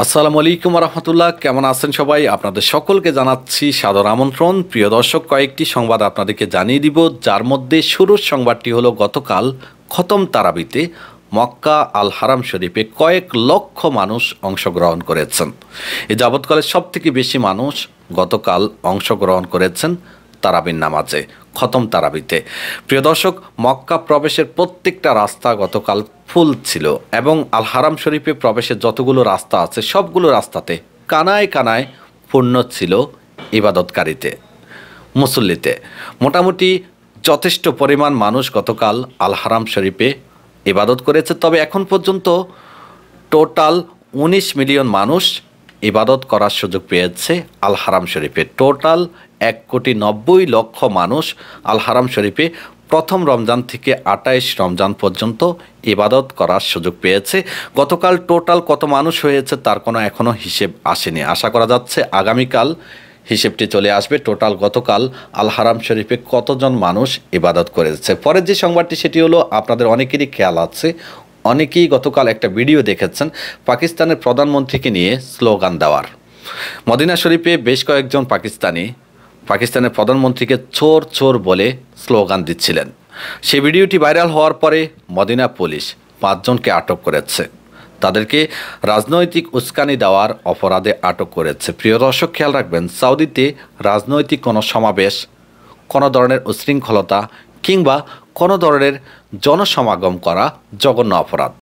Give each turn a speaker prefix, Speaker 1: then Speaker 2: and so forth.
Speaker 1: আসসালামু আলাইকুম রহমতুল্লাহ কেমন আছেন সবাই আপনাদের সকলকে জানাচ্ছি সাদর আমন্ত্রণ প্রিয় দর্শক কয়েকটি সংবাদ আপনাদেরকে জানিয়ে দিব যার মধ্যে শুরুর সংবাদটি হলো গতকাল খতম তারাবিতে মক্কা আল হারাম শরীফে কয়েক লক্ষ মানুষ অংশগ্রহণ করেছেন এ যাবৎকালে সবথেকে বেশি মানুষ গতকাল অংশগ্রহণ করেছেন তারাবির নামাজে খতম তারাবিতে প্রিয় দর্শক মক্কা প্রবেশের প্রত্যেকটা রাস্তা গতকাল ফুল ছিল এবং আল হারাম শরীফে প্রবেশের যতগুলো রাস্তা আছে সবগুলো রাস্তাতে কানায় কানায় পূর্ণ ছিল ইবাদতকারীতে মুসল্লিতে মোটামুটি যথেষ্ট পরিমাণ মানুষ গতকাল আল হারাম শরীফে ইবাদত করেছে তবে এখন পর্যন্ত টোটাল উনিশ মিলিয়ন মানুষ ইবাদত করার সুযোগ পেয়েছে আল হারাম শরীফে টোটাল এক কোটি নব্বই লক্ষ মানুষ আল হারাম শরীফে প্রথম রমজান থেকে আটাইশ রমজান পর্যন্ত ইবাদত করার সুযোগ পেয়েছে গতকাল টোটাল কত মানুষ হয়েছে তার কোনো এখনও হিসেব আসেনি আশা করা যাচ্ছে আগামীকাল হিসেবটি চলে আসবে টোটাল গতকাল আল হারাম শরীফে কতজন মানুষ ইবাদত করেছে পরের যে সংবাদটি সেটি হলো আপনাদের অনেকেরই খেয়াল আছে অনেকেই গতকাল একটা ভিডিও দেখেছেন পাকিস্তানের প্রধানমন্ত্রীকে নিয়ে স্লোগান দেওয়ার মদিনা শরীফে বেশ কয়েকজন পাকিস্তানি পাকিস্তানের প্রধানমন্ত্রীকে চোর চোর বলে স্লোগান দিচ্ছিলেন সে ভিডিওটি ভাইরাল হওয়ার পরে মদিনা পুলিশ পাঁচজনকে আটক করেছে তাদেরকে রাজনৈতিক উস্কানি দেওয়ার অপরাধে আটক করেছে প্রিয় দর্শক খেয়াল রাখবেন সৌদিতে রাজনৈতিক কোনো সমাবেশ কোনো ধরনের উশৃঙ্খলতা কিংবা কোনো ধরনের জনসমাগম করা জঘন্য অপরাধ